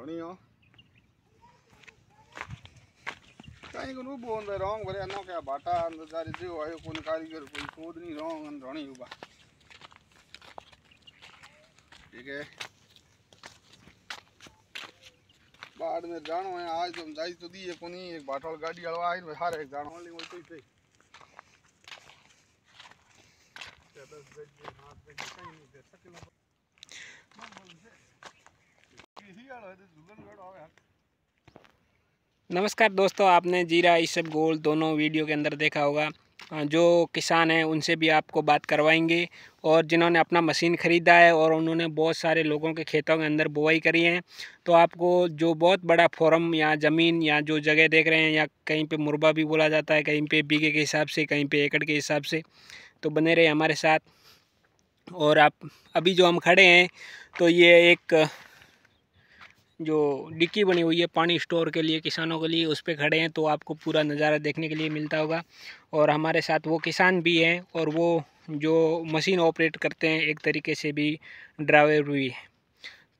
Tornillo. कहीं को नुबू अंदर रंग भरे अन्ना क्या बाटा अंदर जारी जो आयो कोई कारीगर कोई शोध नहीं रंग अंदर रॉनी युवा ठीक है बाद में जानो है आज तुम तो जाई तो दी को नहीं एक बाटल गाड़ी अलवा आई तो हर एक जानो वाली वो तो ही थे नमस्कार दोस्तों आपने जीरा इसब गोल दोनों वीडियो के अंदर देखा होगा जो किसान हैं उनसे भी आपको बात करवाएंगे और जिन्होंने अपना मशीन ख़रीदा है और उन्होंने बहुत सारे लोगों के खेतों के अंदर बुआई करी है तो आपको जो बहुत बड़ा फॉरम या ज़मीन या जो जगह देख रहे हैं या कहीं पे मुरबा भी बोला जाता है कहीं पे बीघे के हिसाब से कहीं पे एकड़ के हिसाब से तो बने रहे हमारे साथ और आप अभी जो हम खड़े हैं तो ये एक जो डिक्की बनी हुई है पानी स्टोर के लिए किसानों के लिए उस पर खड़े हैं तो आपको पूरा नज़ारा देखने के लिए मिलता होगा और हमारे साथ वो किसान भी हैं और वो जो मशीन ऑपरेट करते हैं एक तरीके से भी ड्राइवर भी है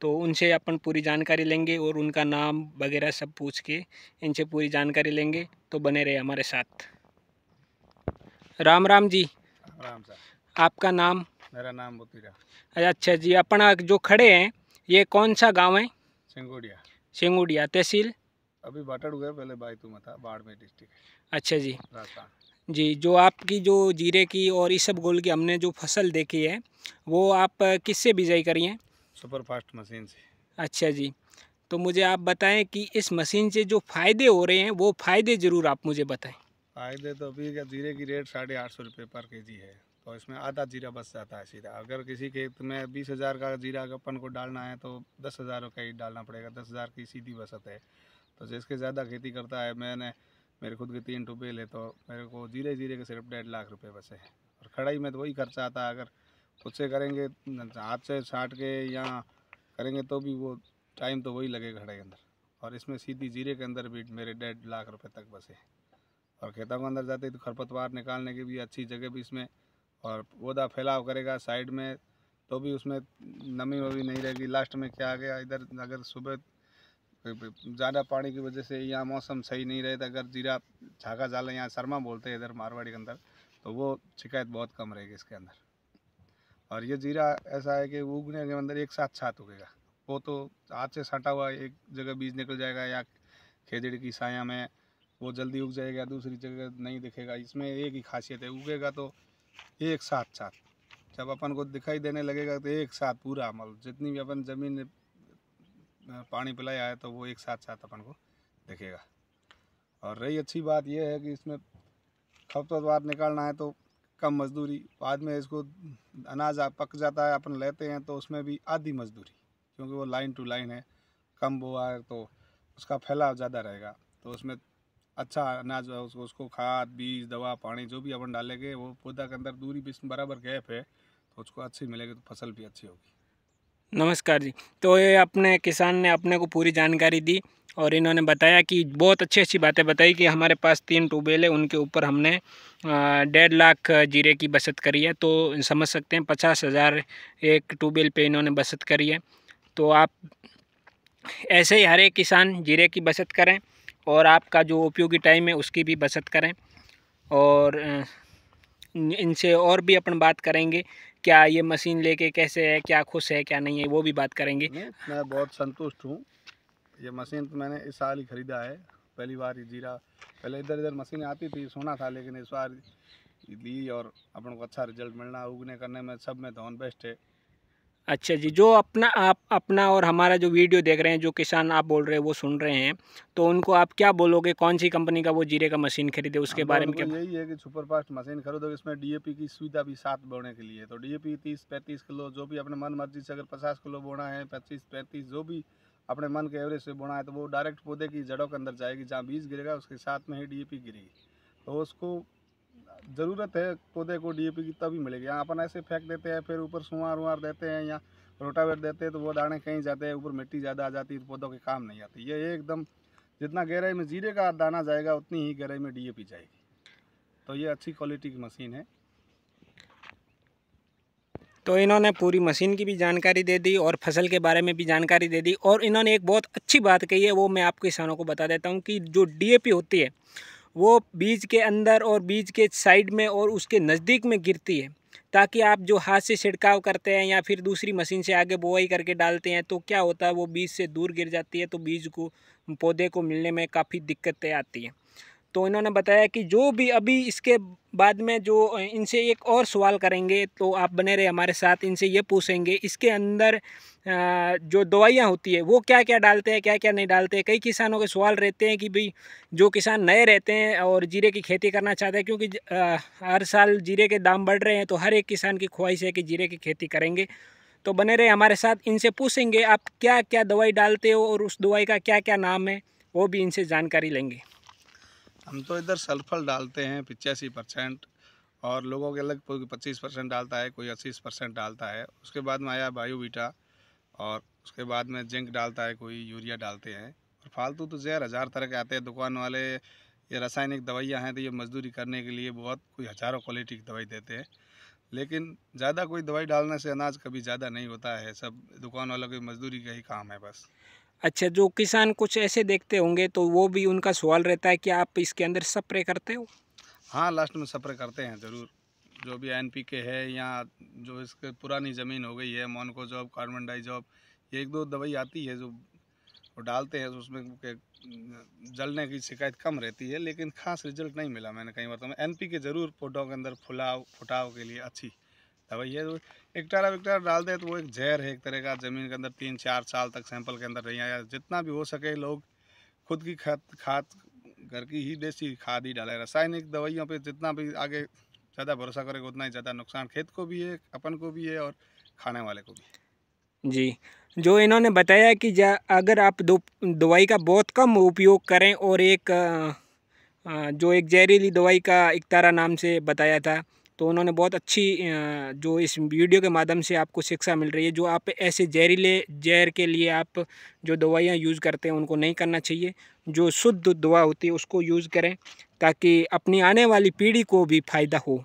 तो उनसे अपन पूरी जानकारी लेंगे और उनका नाम वगैरह सब पूछ के इनसे पूरी जानकारी लेंगे तो बने रहे हमारे साथ राम राम जी राम साहब आपका नाम मेरा नाम अच्छा जी अपना जो खड़े हैं ये कौन सा गांव है सिंगोडिया सिंगोडिया तहसील अभी बाटड़ हुआ पहले तुम था बाड़मेर डिस्ट्रिक्ट अच्छा जी राजस्थान जी जो आपकी जो जीरे की और इस सब गोल की हमने जो फसल देखी है वो आप किससे बिजाई करी है सुपर फास्ट मशीन से अच्छा जी तो मुझे आप बताएं कि इस मशीन से जो फ़ायदे हो रहे हैं वो फ़ायदे ज़रूर आप मुझे बताएं फ़ायदे तो अभी का जीरे की रेट साढ़े आठ सौ रुपये पर के है तो इसमें आधा जीरा बच जाता है सीधा अगर किसी खेत में बीस हज़ार का जीरा अपन को डालना है तो दस हज़ार का ही डालना पड़ेगा दस हज़ार की सीधी बचत है तो जिसके ज़्यादा खेती करता है मैंने मेरे खुद के तीन रुपये ले तो मेरे को जीरे जीरे के सिर्फ डेढ़ लाख रुपये बचे हैं और खड़ाई में तो वही खर्चा आता है अगर खुद से करेंगे हाथ से छाट के या करेंगे तो भी वो टाइम तो वही लगेगा खड़ाई के अंदर और इसमें सीधी जीरे के अंदर भी मेरे डेढ़ लाख रुपये तक बसे और खेतों के अंदर जाते तो खरपतवार निकालने की भी अच्छी जगह भी इसमें और पौधा फैलाव करेगा साइड में तो भी उसमें नमी वमी नहीं रहेगी लास्ट में क्या आ गया इधर अगर सुबह ज़्यादा पानी की वजह से यहाँ मौसम सही नहीं रहे तो अगर जीरा झाका जाला यहाँ शर्मा बोलते हैं इधर मारवाड़ी के अंदर तो वो शिकायत बहुत कम रहेगी इसके अंदर और ये जीरा ऐसा है कि उगने के अंदर एक साथ छात उगेगा वो तो हाथ से साटा हुआ एक जगह बीज निकल जाएगा या खेजड़ी की साया में वो जल्दी उग जाएगा दूसरी जगह नहीं दिखेगा इसमें एक ही खासियत है उगेगा तो एक साथ साथ जब अपन को दिखाई देने लगेगा तो एक साथ पूरा अमल जितनी भी अपन ज़मीन पानी पिलाया है तो वो एक साथ साथ अपन को दिखेगा और रही अच्छी बात यह है कि इसमें खपतवार निकालना है तो कम मजदूरी बाद में इसको अनाज पक जाता है अपन लेते हैं तो उसमें भी आधी मजदूरी क्योंकि वो लाइन टू लाइन है कम बोआ है तो उसका फैलाव ज़्यादा रहेगा तो उसमें अच्छा अनाज उसको, उसको खाद बीज दवा पानी जो भी अपन डालेंगे वो पौधा के अंदर दूरी बीच बराबर गैप है तो उसको अच्छी मिलेगी तो फसल भी अच्छी होगी नमस्कार जी तो ये अपने किसान ने अपने को पूरी जानकारी दी और इन्होंने बताया कि बहुत अच्छी अच्छी बातें बताई कि हमारे पास तीन ट्यूबवेल है उनके ऊपर हमने डेढ़ लाख जीरे की बचत करी है तो समझ सकते हैं पचास हज़ार एक ट्यूबवेल पे इन्होंने बचत करी है तो आप ऐसे ही हर एक किसान जीरे की बचत करें और आपका जो उपयोगी टाइम है उसकी भी बचत करें और इनसे और भी अपन बात करेंगे क्या ये मशीन लेके कैसे है क्या खुश है क्या नहीं है वो भी बात करेंगे मैं बहुत संतुष्ट हूँ ये मशीन तो मैंने इस साल ही ख़रीदा है पहली बार ही जीरा पहले इधर इधर मशीन आती थी सोना था लेकिन इस बार ली और अपन को अच्छा रिजल्ट मिलना उगने करने में सब में धोन तो बेस्ट है अच्छा जी जो अपना आप अपना और हमारा जो वीडियो देख रहे हैं जो किसान आप बोल रहे हैं वो सुन रहे हैं तो उनको आप क्या बोलोगे कौन सी कंपनी का वो जीरे का मशीन खरीदे उसके बारे में क्या यही है कि सुपर फास्ट मशीन खरीदो इसमें डीएपी की सुविधा भी साथ बोने के लिए तो डीएपी तीस पैंतीस किलो जो भी अपने मन मर्जी से अगर पचास किलो बोना है पच्चीस पैंतीस जो भी अपने मन के एवरेज से बोना है तो वो डायरेक्ट पौधे की जड़ों के अंदर जाएगी जहाँ बीज गिरेगा उसके साथ में ही डी गिरेगी तो उसको ज़रूरत है पौधे को डीएपी की तभी मिलेगी यहाँ अपन ऐसे फेंक देते हैं फिर ऊपर सुवार उवार देते हैं या रोटावेट देते हैं तो वो दाने कहीं जाते हैं ऊपर मिट्टी ज़्यादा आ जाती है तो पौधों के काम नहीं आती ये एकदम जितना गहराई में जीरे का दाना जाएगा उतनी ही गहराई में डी जाएगी तो ये अच्छी क्वालिटी की मशीन है तो इन्होंने पूरी मशीन की भी जानकारी दे दी और फसल के बारे में भी जानकारी दे दी और इन्होंने एक बहुत अच्छी बात कही है वो मैं आप किसानों को बता देता हूँ कि जो डीएपी होती है वो बीज के अंदर और बीज के साइड में और उसके नज़दीक में गिरती है ताकि आप जो हाथ से छिड़काव करते हैं या फिर दूसरी मशीन से आगे बुआई करके डालते हैं तो क्या होता है वो बीज से दूर गिर जाती है तो बीज को पौधे को मिलने में काफ़ी दिक्कतें आती हैं तो इन्होंने बताया कि जो भी अभी इसके बाद में जो इनसे एक और सवाल करेंगे तो आप बने रहे हमारे साथ इनसे ये पूछेंगे इसके अंदर जो दवाइयाँ होती है वो क्या क्या डालते हैं क्या क्या नहीं डालते हैं कई किसानों के सवाल रहते हैं कि भाई जो किसान नए रहते हैं और जीरे की खेती करना चाहते हैं क्योंकि हर साल जीरे के दाम बढ़ रहे हैं तो हर एक किसान की ख्वाहिश है कि जीरे की खेती करेंगे तो बने रहे हमारे साथ इनसे पूछेंगे आप क्या क्या दवाई डालते हो और उस दवाई का क्या क्या नाम है वो भी इनसे जानकारी लेंगे हम तो इधर सल्फर डालते हैं पिचासी परसेंट और लोगों के अलग कोई पच्चीस परसेंट डालता है कोई अस्सी परसेंट डालता है उसके बाद में आया बायोबीटा और उसके बाद में जिंक डालता है कोई यूरिया डालते हैं और फालतू तो जहर हज़ार तरह के आते हैं दुकान वाले ये रासायनिक दवाइयाँ हैं तो ये मजदूरी करने के लिए बहुत कोई हज़ारों क्वालिटी की दवाई देते हैं लेकिन ज़्यादा कोई दवाई डालने से अनाज कभी ज़्यादा नहीं होता है सब दुकान वालों की मजदूरी का ही काम है बस अच्छा जो किसान कुछ ऐसे देखते होंगे तो वो भी उनका सवाल रहता है कि आप इसके अंदर स्प्रे करते हो हाँ लास्ट में स्प्रे करते हैं ज़रूर जो भी एन पी के है या जो इसके पुरानी ज़मीन हो गई है मोनको जॉब कार्बन डाइजॉब एक दो दवाई आती है जो वो डालते हैं तो उसमें जलने की शिकायत कम रहती है लेकिन खास रिजल्ट नहीं मिला मैंने कई बार तो एन पी के ज़रूर पौधों के अंदर फुलाव फुटाव के लिए अच्छी दवाई है एकटारा विकटारा डाल दे तो वो एक जहर है एक तरह का ज़मीन के अंदर तीन चार साल तक सैंपल के अंदर नहीं आया जितना भी हो सके लोग खुद की खाद खाद घर की ही देसी खाद ही डाले रासायनिक दवाइयों पर जितना भी आगे ज़्यादा भरोसा करेगा उतना ही ज़्यादा नुकसान खेत को भी है अपन को भी है और खाने वाले को भी है जी जो इन्होंने बताया कि अगर आप दो दवाई का बहुत कम उपयोग करें और एक जो एक जहरीली दवाई का इकतारा नाम से बताया था तो उन्होंने बहुत अच्छी जो इस वीडियो के माध्यम से आपको शिक्षा मिल रही है जो आप ऐसे जहरीले जहर के लिए आप जो दवाइयाँ यूज़ करते हैं उनको नहीं करना चाहिए जो शुद्ध दवा होती है उसको यूज़ करें ताकि अपनी आने वाली पीढ़ी को भी फ़ायदा हो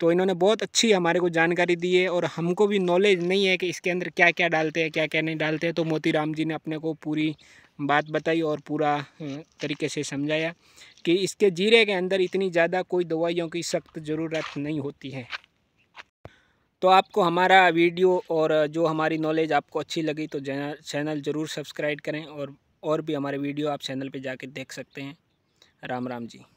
तो इन्होंने बहुत अच्छी हमारे को जानकारी दी है और हमको भी नॉलेज नहीं है कि इसके अंदर क्या क्या डालते हैं क्या क्या नहीं डालते हैं तो मोती राम जी ने अपने को पूरी बात बताई और पूरा हम्म, तरीके से समझाया कि इसके जीरे के अंदर इतनी ज़्यादा कोई दवाइयों की सख्त ज़रूरत नहीं होती है तो आपको हमारा वीडियो और जो हमारी नॉलेज आपको अच्छी लगी तो चैनल ज़रूर सब्सक्राइब करें और और भी हमारे वीडियो आप चैनल पे जाके देख सकते हैं राम राम जी